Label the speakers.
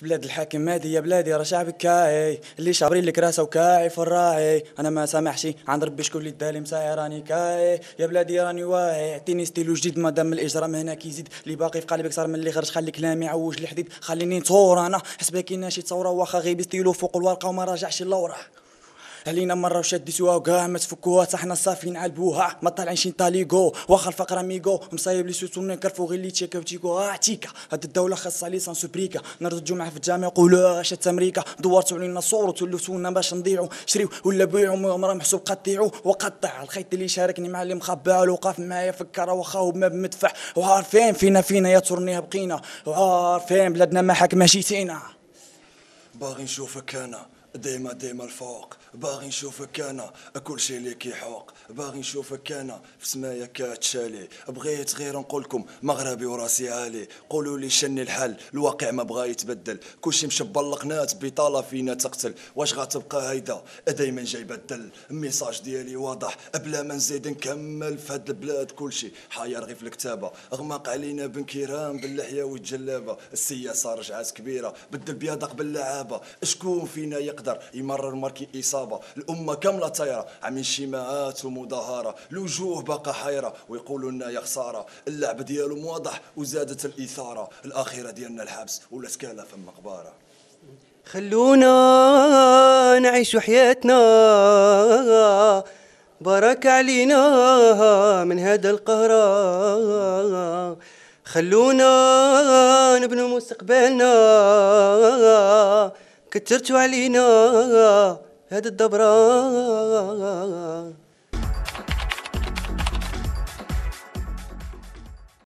Speaker 1: في بلاد الحاكم مادي يا بلادي راه شعبك كاي اللي شابرين لك راسه وكاي في الراعي انا ما سامحش عند ربي شكون اللي دالي مساعي راني كاي يا بلادي راني واعي اعطيني ستيلو جديد مادام الاجرام هنا كيزيد اللي باقي في قلبك صار من اللي خرج خلي كلامي عوج الحديد خليني نصور انا حسبك شي تصوره واخا غيب ستيلو فوق الورقه وما راجعش اللورة علينا مرة وشد سوا وكاع ما تفكوها حنا صافي نعلبوها ما طالعينش نطاليكو واخا الفقرة ميكو مصايب لي سوتون نكرفو غير لي تشيكا وتيكو اه تيكا هاد الدولة خاصها ليسانس بريكا نرد الجمعة في الجامع يقولوا آه، شات امريكا دورتو علينا صور تولفتونا باش نضيعو شريو ولا بيعو مرة محسوب قطيعو وقطع الخيط اللي شاركني مع اللي مخبى وقاف معايا فكر واخا هو ما بمدفع وعارفين فينا فينا يا ترنيها بقينا وعارفين بلادنا ما حاك ماشي تينا
Speaker 2: باغي نشوفك انا ديما ديما الفوق باغي نشوفك انا كل شي اللي كيحوق باغي نشوفك انا في سمايا كاتشالي بغيت غير نقولكم مغربي وراسي عالي قولوا لي شني الحل الواقع ما بغا يتبدل كلشي مشبل القناة بطالة فينا تقتل واش غتبقى هيدا دايما جاي بدل الميساج ديالي واضح بلا ما نزيد نكمل في هاد البلاد كلشي حاير غير في الكتابة غماق علينا بن كيران باللحية والجلابة السياسة رجعات كبيرة بدل بيضق باللعابة شكون فينا يقدر يقدر يمرر ماركي اصابه الامه كامله طايره عاملين شماعات ومظاهره الوجوه باقا حيره ويقولوا لنا يا خساره اللعب ديالهم واضح وزادت الاثاره الاخيره ديالنا الحبس ولا سكاله في المقبره
Speaker 3: خلونا نعيش حياتنا بارك علينا من هذا القهر خلونا نبنوا مستقبلنا كترتو علينا هاد الدبره